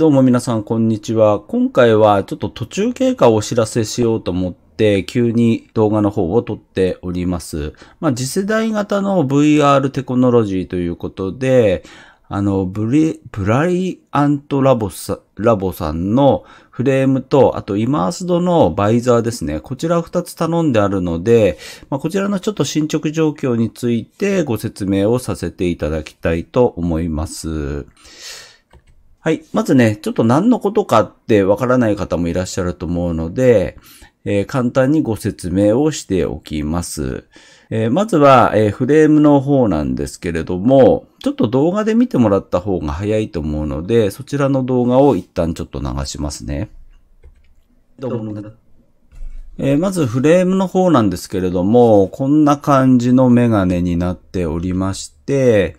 どうも皆さん、こんにちは。今回はちょっと途中経過をお知らせしようと思って、急に動画の方を撮っております。まあ、次世代型の VR テクノロジーということで、あの、ブリ、ブライアントラボさラボさんのフレームと、あとイマースドのバイザーですね。こちら2つ頼んであるので、まあ、こちらのちょっと進捗状況についてご説明をさせていただきたいと思います。はい。まずね、ちょっと何のことかってわからない方もいらっしゃると思うので、えー、簡単にご説明をしておきます。えー、まずは、えー、フレームの方なんですけれども、ちょっと動画で見てもらった方が早いと思うので、そちらの動画を一旦ちょっと流しますね。どうも。えまずフレームの方なんですけれども、こんな感じのメガネになっておりまして、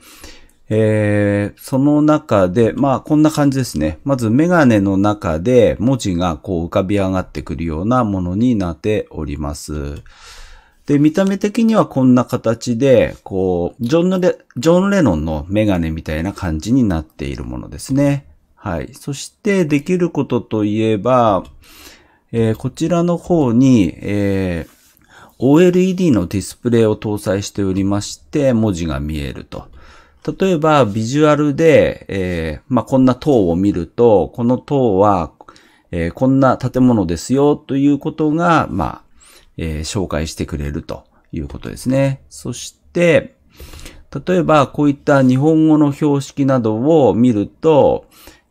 えー、その中で、まあこんな感じですね。まずメガネの中で文字がこう浮かび上がってくるようなものになっております。で、見た目的にはこんな形で、こう、ジョンレ、ジョン・レノンのメガネみたいな感じになっているものですね。はい。そしてできることといえば、えー、こちらの方に、えー、OLED のディスプレイを搭載しておりまして、文字が見えると。例えば、ビジュアルで、えー、まあ、こんな塔を見ると、この塔は、えー、こんな建物ですよということが、まあ、えー、紹介してくれるということですね。そして、例えば、こういった日本語の標識などを見ると、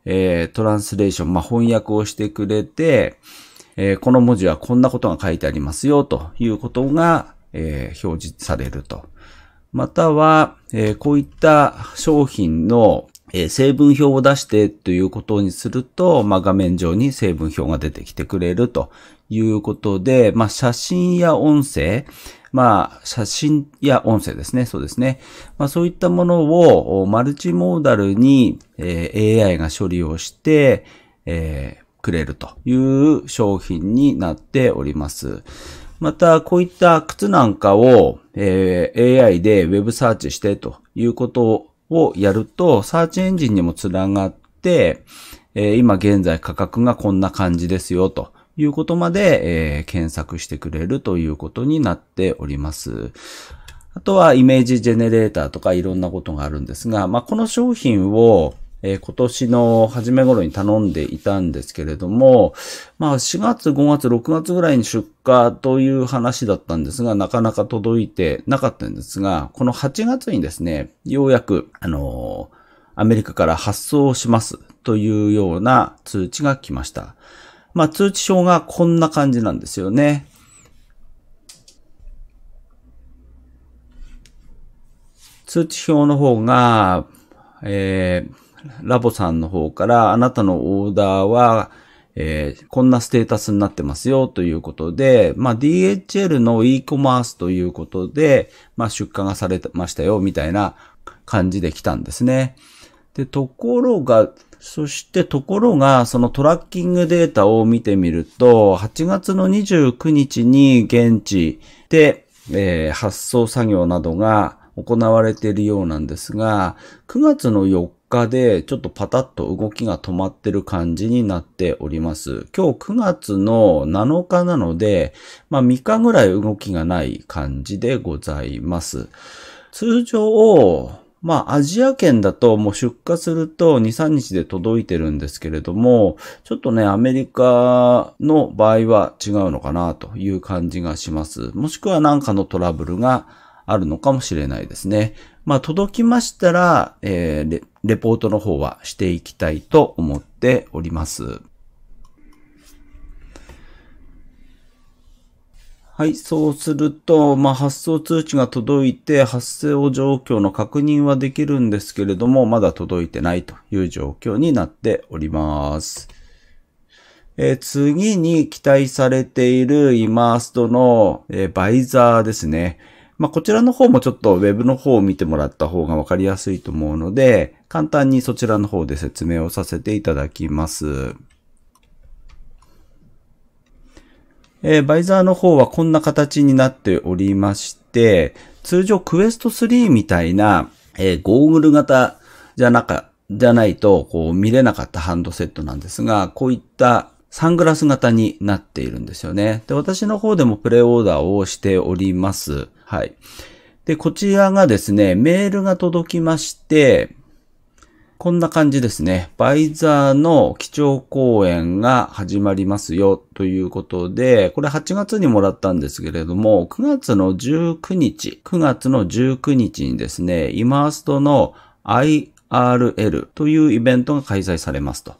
えー、トランスレーション、まあ、翻訳をしてくれて、えー、この文字はこんなことが書いてありますよということが、えー、表示されるとまたは、えー、こういった商品の、えー、成分表を出してということにすると、まあ、画面上に成分表が出てきてくれるということで、まあ、写真や音声、まあ、写真や音声ですね。そうですね。まあ、そういったものをマルチモーダルに、えー、AI が処理をして、えー、くれるという商品になっております。また、こういった靴なんかを、えー、AI で Web サーチしてということをやると、サーチエンジンにもつながって、えー、今現在価格がこんな感じですよということまで、えー、検索してくれるということになっております。あとはイメージジェネレーターとかいろんなことがあるんですが、まあ、この商品をえー、今年の初め頃に頼んでいたんですけれども、まあ4月、5月、6月ぐらいに出荷という話だったんですが、なかなか届いてなかったんですが、この8月にですね、ようやく、あのアメリカから発送しますというような通知が来ました。まあ通知表がこんな感じなんですよね。通知表の方が、えー、ラボさんの方からあなたのオーダーは、えー、こんなステータスになってますよということで、まあ、DHL の e コマースということで、まあ、出荷がされてましたよみたいな感じで来たんですね。で、ところが、そしてところが、そのトラッキングデータを見てみると、8月の29日に現地で、えー、発送作業などが行われているようなんですが、9月の4果で、ちょっとパタッと動きが止まってる感じになっております。今日9月の7日なので、まあ3日ぐらい動きがない感じでございます。通常、まあ、アジア圏だともう出荷すると2、3日で届いてるんですけれども、ちょっとね、アメリカの場合は違うのかなという感じがします。もしくはなんかのトラブルがあるのかもしれないですね。まあ、届きましたら、えー、レポートの方はしていきたいと思っております。はい、そうすると、まあ、発送通知が届いて、発生状況の確認はできるんですけれども、まだ届いてないという状況になっております。え次に期待されているイ m a s トの、えー、バイザーですね。まあ、こちらの方もちょっとウェブの方を見てもらった方がわかりやすいと思うので、簡単にそちらの方で説明をさせていただきます。えー、バイザーの方はこんな形になっておりまして、通常クエスト3みたいな、えー、ゴーグル型じゃなか、じゃないと、こう見れなかったハンドセットなんですが、こういったサングラス型になっているんですよね。で、私の方でもプレオーダーをしております。はい。で、こちらがですね、メールが届きまして、こんな感じですね。バイザーの基調講演が始まりますよということで、これ8月にもらったんですけれども、9月の19日、9月の19日にですね、イマーストの IRL というイベントが開催されますと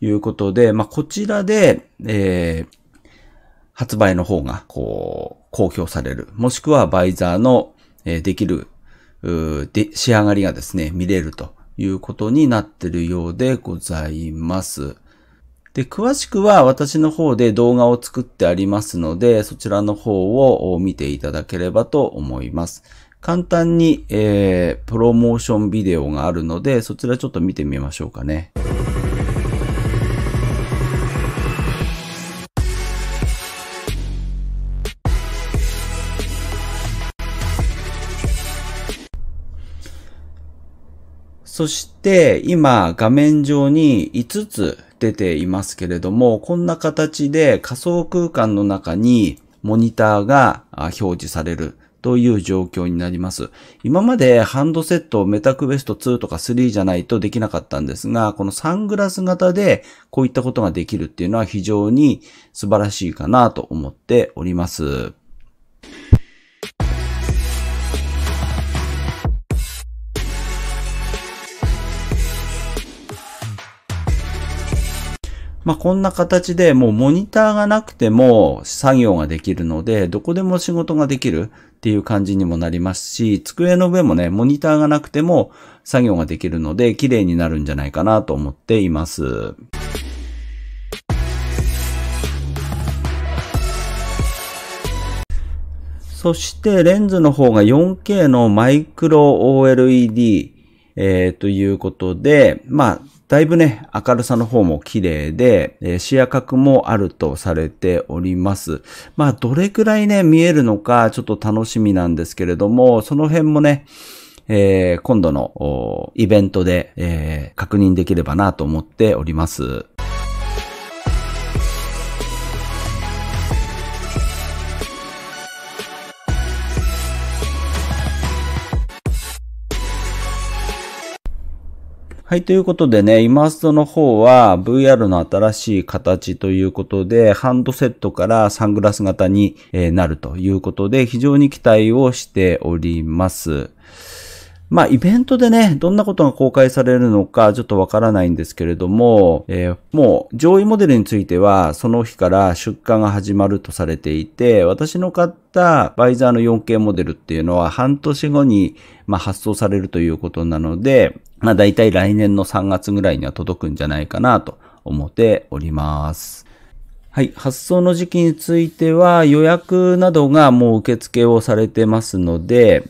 いうことで、まあ、こちらで、えー、発売の方が、こう、公表される。もしくはバイザーの、えできる、で、仕上がりがですね、見れるということになってるようでございます。で、詳しくは私の方で動画を作ってありますので、そちらの方を見ていただければと思います。簡単に、えー、プロモーションビデオがあるので、そちらちょっと見てみましょうかね。そして今画面上に5つ出ていますけれども、こんな形で仮想空間の中にモニターが表示されるという状況になります。今までハンドセットメタクベスト2とか3じゃないとできなかったんですが、このサングラス型でこういったことができるっていうのは非常に素晴らしいかなと思っております。まあ、こんな形でもうモニターがなくても作業ができるので、どこでも仕事ができるっていう感じにもなりますし、机の上もね、モニターがなくても作業ができるので、綺麗になるんじゃないかなと思っています。そしてレンズの方が 4K のマイクロ OLED えー、ということで、まあ、だいぶね、明るさの方も綺麗で、えー、視野角もあるとされております。まあ、どれくらいね、見えるのか、ちょっと楽しみなんですけれども、その辺もね、えー、今度のイベントで、えー、確認できればなと思っております。はい、ということでね、イマーストの方は VR の新しい形ということで、ハンドセットからサングラス型になるということで、非常に期待をしております。まあ、イベントでね、どんなことが公開されるのかちょっとわからないんですけれども、えー、もう上位モデルについては、その日から出荷が始まるとされていて、私の買ったバイザーの 4K モデルっていうのは半年後に、まあ、発送されるということなので、まあ大体来年の3月ぐらいには届くんじゃないかなと思っております。はい。発送の時期については予約などがもう受付をされてますので、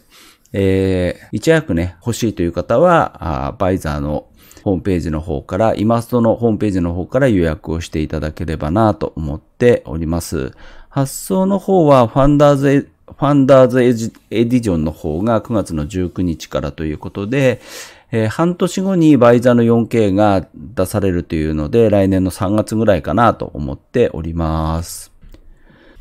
えー、いち早くね、欲しいという方は、あバイザーのホームページの方から、イマストのホームページの方から予約をしていただければなと思っております。発送の方は、ファンダーズファンダーズエディジョンの方が9月の19日からということで、えー、半年後にバイザーの 4K が出されるというので、来年の3月ぐらいかなと思っております。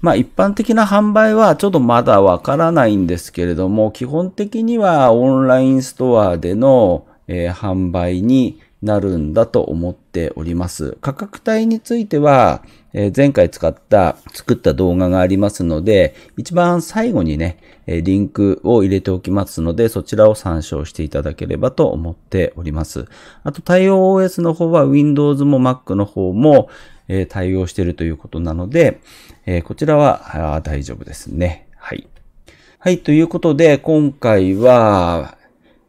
まあ一般的な販売はちょっとまだわからないんですけれども、基本的にはオンラインストアでのえー、販売になるんだと思っております。価格帯については、えー、前回使った、作った動画がありますので、一番最後にね、えリンクを入れておきますので、そちらを参照していただければと思っております。あと、対応 OS の方は Windows も Mac の方も、え対応しているということなので、えこちらは大丈夫ですね。はい。はい、ということで、今回は、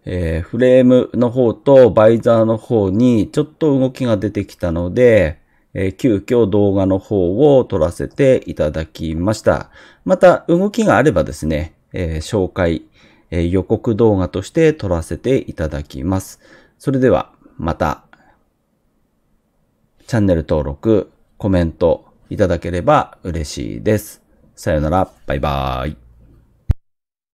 えー、フレームの方とバイザーの方にちょっと動きが出てきたので、えー、急遽動画の方を撮らせていただきました。また動きがあればですね、えー、紹介、えー、予告動画として撮らせていただきます。それではまた、チャンネル登録、コメントいただければ嬉しいです。さよなら、バイバーイ。